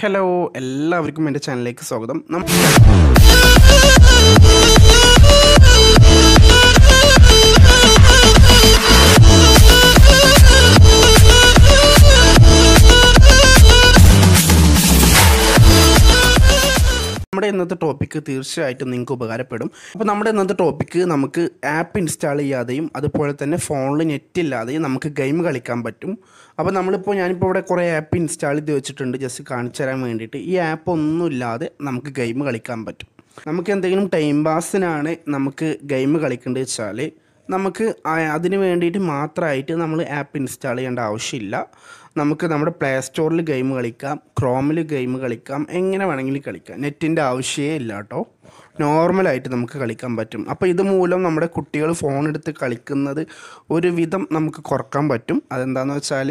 hello എല്ലാവർക്കും എൻ്റെ ചാനലിലേക്ക് സ്വാഗതം നമ്മുടെ ഇന്നത്തെ ടോപ്പിക്ക് തീർച്ചയായിട്ടും നിങ്ങൾക്ക് ഉപകാരപ്പെടും അപ്പോൾ നമ്മുടെ ഇന്നത്തെ ടോപ്പിക്ക് നമുക്ക് ആപ്പ് ഇൻസ്റ്റാൾ ചെയ്യാതെയും അതുപോലെ തന്നെ ഫോണിൽ നെറ്റ് ഇല്ലാതെയും നമുക്ക് ഗെയിം കളിക്കാൻ പറ്റും അപ്പോൾ നമ്മളിപ്പോൾ ഞാനിപ്പോൾ ഇവിടെ കുറേ ആപ്പ് ഇൻസ്റ്റാൾ ചെയ്ത് വെച്ചിട്ടുണ്ട് ജസ്റ്റ് കാണിച്ചു തരാൻ വേണ്ടിയിട്ട് ഈ ആപ്പ് ഒന്നും ഇല്ലാതെ നമുക്ക് ഗെയിം കളിക്കാൻ പറ്റും നമുക്ക് എന്തെങ്കിലും ടൈം പാസിനാണ് നമുക്ക് ഗെയിം കളിക്കേണ്ടത് വെച്ചാൽ നമുക്ക് അതിന് വേണ്ടിയിട്ട് മാത്രമായിട്ട് നമ്മൾ ആപ്പ് ഇൻസ്റ്റാൾ ചെയ്യേണ്ട ആവശ്യമില്ല നമുക്ക് നമ്മുടെ പ്ലേ സ്റ്റോറിൽ ഗെയിം കളിക്കാം ക്രോമിൽ ഗെയിം കളിക്കാം എങ്ങനെ വേണമെങ്കിലും കളിക്കാം നെറ്റിൻ്റെ ആവശ്യമേ ഇല്ല കേട്ടോ നോർമലായിട്ട് നമുക്ക് കളിക്കാൻ പറ്റും അപ്പോൾ ഇത് മൂലം നമ്മുടെ കുട്ടികൾ ഫോൺ എടുത്ത് കളിക്കുന്നത് ഒരു വിധം നമുക്ക് കുറക്കാൻ പറ്റും അതെന്താണെന്ന് വെച്ചാൽ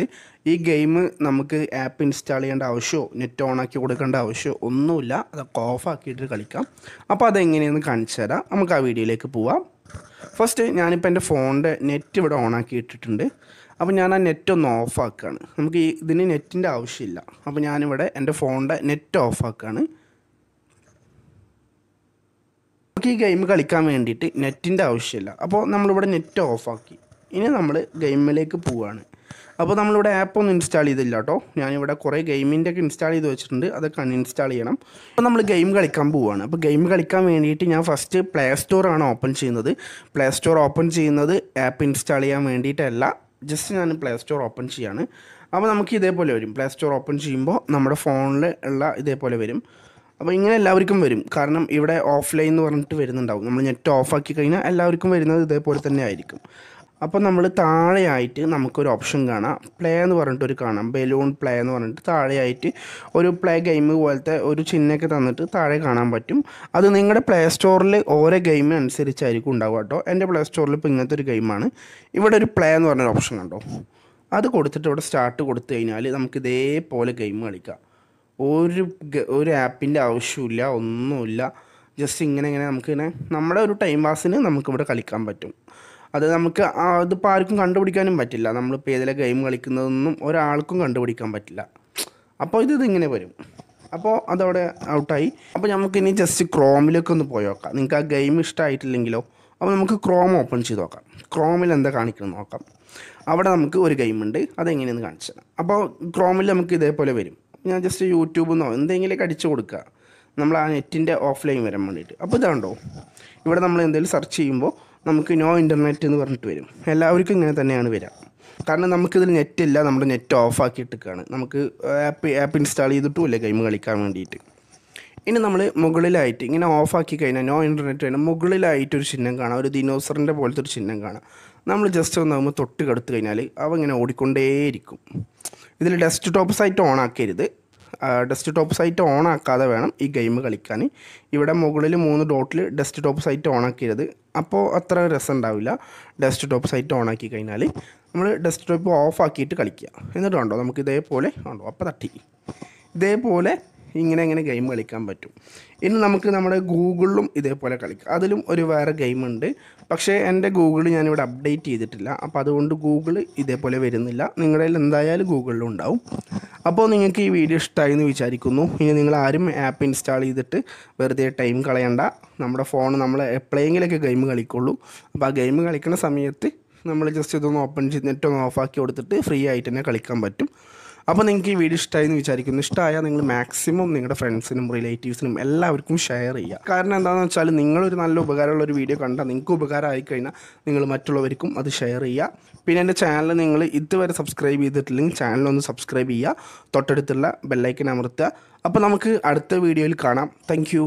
ഈ ഗെയിം നമുക്ക് ആപ്പ് ഇൻസ്റ്റാൾ ചെയ്യേണ്ട ആവശ്യമോ നെറ്റ് ഓണാക്കി കൊടുക്കേണ്ട ആവശ്യമോ ഒന്നുമില്ല അതൊക്കെ ഓഫാക്കിയിട്ട് കളിക്കാം അപ്പോൾ അതെങ്ങനെയെന്ന് കാണിച്ചു തരാം നമുക്ക് ആ വീഡിയോയിലേക്ക് പോവാം ഫസ്റ്റ് ഞാനിപ്പോൾ എൻ്റെ ഫോണിൻ്റെ നെറ്റ് ഇവിടെ ഓണാക്കി ഇട്ടിട്ടുണ്ട് അപ്പോൾ ഞാൻ ആ നെറ്റ് ഒന്ന് ഓഫാക്കുകയാണ് നമുക്ക് ഈ ഇതിന് നെറ്റിൻ്റെ ആവശ്യമില്ല അപ്പോൾ ഞാനിവിടെ എൻ്റെ ഫോണിൻ്റെ നെറ്റ് ഓഫാക്കുകയാണ് നമുക്ക് ഈ ഗെയിം കളിക്കാൻ വേണ്ടിയിട്ട് നെറ്റിൻ്റെ ആവശ്യമില്ല അപ്പോൾ നമ്മളിവിടെ നെറ്റ് ഓഫാക്കി ഇനി നമ്മൾ ഗെയിമിലേക്ക് പോവുകയാണ് അപ്പോൾ നമ്മളിവിടെ ഒന്നും ഇൻസ്റ്റാൾ ചെയ്തില്ല കേട്ടോ ഞാനിവിടെ കുറേ ഗെയിമിൻ്റെ ഒക്കെ ഇൻസ്റ്റാൾ ചെയ്ത് വെച്ചിട്ടുണ്ട് അതൊക്കെ അൺഇൻസ്റ്റാൾ ചെയ്യണം അപ്പോൾ നമ്മൾ ഗെയിം കളിക്കാൻ പോവുകയാണ് അപ്പോൾ ഗെയിം കളിക്കാൻ വേണ്ടിയിട്ട് ഞാൻ ഫസ്റ്റ് പ്ലേ സ്റ്റോറാണ് ഓപ്പൺ ചെയ്യുന്നത് പ്ലേ സ്റ്റോർ ഓപ്പൺ ചെയ്യുന്നത് ആപ്പ് ഇൻസ്റ്റാൾ ചെയ്യാൻ വേണ്ടിയിട്ടല്ല ജസ്റ്റ് ഞാൻ പ്ലേ സ്റ്റോർ ഓപ്പൺ ചെയ്യാണ് അപ്പോൾ നമുക്ക് ഇതേപോലെ വരും പ്ലേ സ്റ്റോർ ഓപ്പൺ ചെയ്യുമ്പോൾ നമ്മുടെ ഫോണിൽ ഉള്ള ഇതേപോലെ വരും അപ്പോൾ ഇങ്ങനെ എല്ലാവർക്കും വരും കാരണം ഇവിടെ ഓഫ്ലൈൻ എന്ന് പറഞ്ഞിട്ട് വരുന്നുണ്ടാവും നമ്മൾ നെറ്റ് ഓഫ് ആക്കി കഴിഞ്ഞാൽ എല്ലാവർക്കും വരുന്നത് ഇതേപോലെ തന്നെ ആയിരിക്കും അപ്പോൾ നമ്മൾ താഴെയായിട്ട് നമുക്കൊരു ഓപ്ഷൻ കാണാം പ്ലേ എന്ന് പറഞ്ഞിട്ട് ഒരു കാണാം ബലൂൺ പ്ലേ എന്ന് പറഞ്ഞിട്ട് താഴെയായിട്ട് ഒരു പ്ലേ ഗെയിം പോലത്തെ ഒരു ചിഹ്നമൊക്കെ തന്നിട്ട് താഴെ കാണാൻ പറ്റും അത് നിങ്ങളുടെ പ്ലേ സ്റ്റോറിൽ ഓരോ ഗെയിം അനുസരിച്ചായിരിക്കും ഉണ്ടാവുക കേട്ടോ എൻ്റെ പ്ലേ സ്റ്റോറിൽ ഇപ്പോൾ ഇങ്ങനത്തെ ഒരു ഗെയിമാണ് ഇവിടെ ഒരു പ്ലേ എന്ന് പറഞ്ഞൊരു ഓപ്ഷൻ കണ്ടോ അത് കൊടുത്തിട്ട് ഇവിടെ സ്റ്റാർട്ട് കൊടുത്തു കഴിഞ്ഞാൽ നമുക്ക് ഇതേപോലെ ഗെയിം കളിക്കാം ഒരു ഒരു ആപ്പിൻ്റെ ആവശ്യമില്ല ഒന്നുമില്ല ജസ്റ്റ് ഇങ്ങനെ ഇങ്ങനെ നമുക്കിങ്ങനെ നമ്മുടെ ഒരു ടൈം പാസിന് നമുക്കിവിടെ കളിക്കാൻ പറ്റും അത് നമുക്ക് അതിപ്പോൾ ആർക്കും കണ്ടുപിടിക്കാനും പറ്റില്ല നമ്മളിപ്പോൾ ഏതിലെ ഗെയിം കളിക്കുന്നതൊന്നും ഒരാൾക്കും കണ്ടുപിടിക്കാൻ പറ്റില്ല അപ്പോൾ ഇത് ഇതിങ്ങനെ വരും അപ്പോൾ അതവിടെ ഔട്ടായി അപ്പോൾ നമുക്കിനി ജസ്റ്റ് ക്രോമിലേക്ക് ഒന്ന് പോയി നോക്കാം നിങ്ങൾക്ക് ആ ഗെയിം ഇഷ്ടമായിട്ടില്ലെങ്കിലോ അപ്പോൾ നമുക്ക് ക്രോം ഓപ്പൺ ചെയ്ത് നോക്കാം ക്രോമിൽ എന്താ കാണിക്കുന്നത് നോക്കാം അവിടെ നമുക്ക് ഒരു ഗെയിമുണ്ട് അതെങ്ങനെയെന്ന് കാണിച്ചു തരാം അപ്പോൾ ക്രോമിൽ നമുക്ക് ഇതേപോലെ വരും ഞാൻ ജസ്റ്റ് യൂട്യൂബിൽ നിന്നോ എന്തെങ്കിലുമൊക്കെ അടിച്ചു കൊടുക്കുക നമ്മൾ ആ നെറ്റിൻ്റെ ഓഫ്ലൈൻ വരാൻ വേണ്ടിയിട്ട് അപ്പോൾ ഇതാണ്ടോ ഇവിടെ നമ്മൾ എന്തെങ്കിലും സെർച്ച് ചെയ്യുമ്പോൾ നമുക്ക് നോ ഇൻ്റർനെറ്റ് എന്ന് പറഞ്ഞിട്ട് വരും എല്ലാവർക്കും ഇങ്ങനെ തന്നെയാണ് വരിക കാരണം നമുക്കിതിൽ നെറ്റ് ഇല്ല നമ്മുടെ നെറ്റ് ഓഫ് ആക്കിയിട്ടിരിക്കുകയാണ് നമുക്ക് ആപ്പ് ആപ്പ് ഇൻസ്റ്റാൾ ചെയ്തിട്ടുമില്ല ഗെയിം കളിക്കാൻ വേണ്ടിയിട്ട് ഇനി നമ്മൾ മുകളിലായിട്ട് ഇങ്ങനെ ഓഫ് ആക്കി കഴിഞ്ഞാൽ നോ ഇൻ്റർനെറ്റ് കഴിഞ്ഞാൽ മുകളിലായിട്ട് ഒരു ചിഹ്നം കാണാം ഒരു ദിനോസറിൻ്റെ പോലത്തെ ഒരു ചിഹ്നം കാണാം നമ്മൾ ജസ്റ്റ് ഒന്നാകുമ്പോൾ തൊട്ട് കടുത്തു കഴിഞ്ഞാൽ അവ ഇങ്ങനെ ഓടിക്കൊണ്ടേയിരിക്കും ഇതിൽ ടോപ്പ് സൈറ്റ് ഓൺ ആക്കരുത് ഡെസ്ക്ടോപ്പ് സൈറ്റ് ഓൺ ആക്കാതെ വേണം ഈ ഗെയിം കളിക്കാൻ ഇവിടെ മുകളിൽ മൂന്ന് ഡോട്ടിൽ ഡെസ്ക്ടോപ്പ് സൈറ്റ് ഓൺ ആക്കിയത് അപ്പോൾ അത്ര രസം ഉണ്ടാവില്ല ഡെസ്ക്ടോപ്പ് സൈറ്റ് ഓൺ ആക്കി കഴിഞ്ഞാൽ നമ്മൾ ഡെസ്ക്ടോപ്പ് ഓഫ് ആക്കിയിട്ട് കളിക്കുക എന്നിട്ട് കണ്ടോ നമുക്ക് ഇതേപോലെ കണ്ടോ അപ്പോൾ തട്ടി ഇതേപോലെ ഇങ്ങനെ ഇങ്ങനെ ഗെയിം കളിക്കാൻ പറ്റും ഇനി നമുക്ക് നമ്മുടെ ഗൂഗിളിലും ഇതേപോലെ കളിക്കാം അതിലും ഒരു വേറെ ഗെയിമുണ്ട് പക്ഷേ എൻ്റെ ഗൂഗിൾ ഞാനിവിടെ അപ്ഡേറ്റ് ചെയ്തിട്ടില്ല അപ്പോൾ അതുകൊണ്ട് ഗൂഗിൾ ഇതേപോലെ വരുന്നില്ല നിങ്ങളുടെ എന്തായാലും ഗൂഗിളിലും ഉണ്ടാവും അപ്പോൾ നിങ്ങൾക്ക് ഈ വീഡിയോ ഇഷ്ടമായി എന്ന് വിചാരിക്കുന്നു ഇനി നിങ്ങൾ ആരും ആപ്പ് ഇൻസ്റ്റാൾ ചെയ്തിട്ട് വെറുതെ ടൈം കളയണ്ട നമ്മുടെ ഫോൺ നമ്മൾ എപ്പോഴെങ്കിലൊക്കെ ഗെയിം കളിക്കുള്ളൂ അപ്പോൾ ആ ഗെയിം കളിക്കുന്ന സമയത്ത് നമ്മൾ ജസ്റ്റ് ഇതൊന്ന് ഓപ്പൺ ചെയ്ത് നെറ്റ് ഒന്ന് ഓഫാക്കി കൊടുത്തിട്ട് ഫ്രീ ആയിട്ട് തന്നെ കളിക്കാൻ പറ്റും അപ്പോൾ നിങ്ങൾക്ക് ഈ വീഡിയോ ഇഷ്ടമായി എന്ന് വിചാരിക്കുന്നു ഇഷ്ടമായാൽ നിങ്ങൾ മാക്സിമം നിങ്ങളുടെ ഫ്രണ്ട്സിനും റിലേറ്റീവ്സിനും എല്ലാവർക്കും ഷെയർ ചെയ്യുക കാരണം എന്താണെന്ന് വെച്ചാൽ നിങ്ങളൊരു നല്ല ഉപകാരമുള്ള ഒരു വീഡിയോ കണ്ടാൽ നിങ്ങൾക്ക് ഉപകാരമായി കഴിഞ്ഞാൽ നിങ്ങൾ മറ്റുള്ളവർക്കും അത് ഷെയർ ചെയ്യുക പിന്നെ എൻ്റെ ചാനൽ നിങ്ങൾ ഇതുവരെ സബ്സ്ക്രൈബ് ചെയ്തിട്ടില്ലെങ്കിൽ ചാനലൊന്ന് സബ്സ്ക്രൈബ് ചെയ്യുക തൊട്ടടുത്തുള്ള ബെല്ലൈക്കൻ അമർത്തുക അപ്പോൾ നമുക്ക് അടുത്ത വീഡിയോയിൽ കാണാം താങ്ക്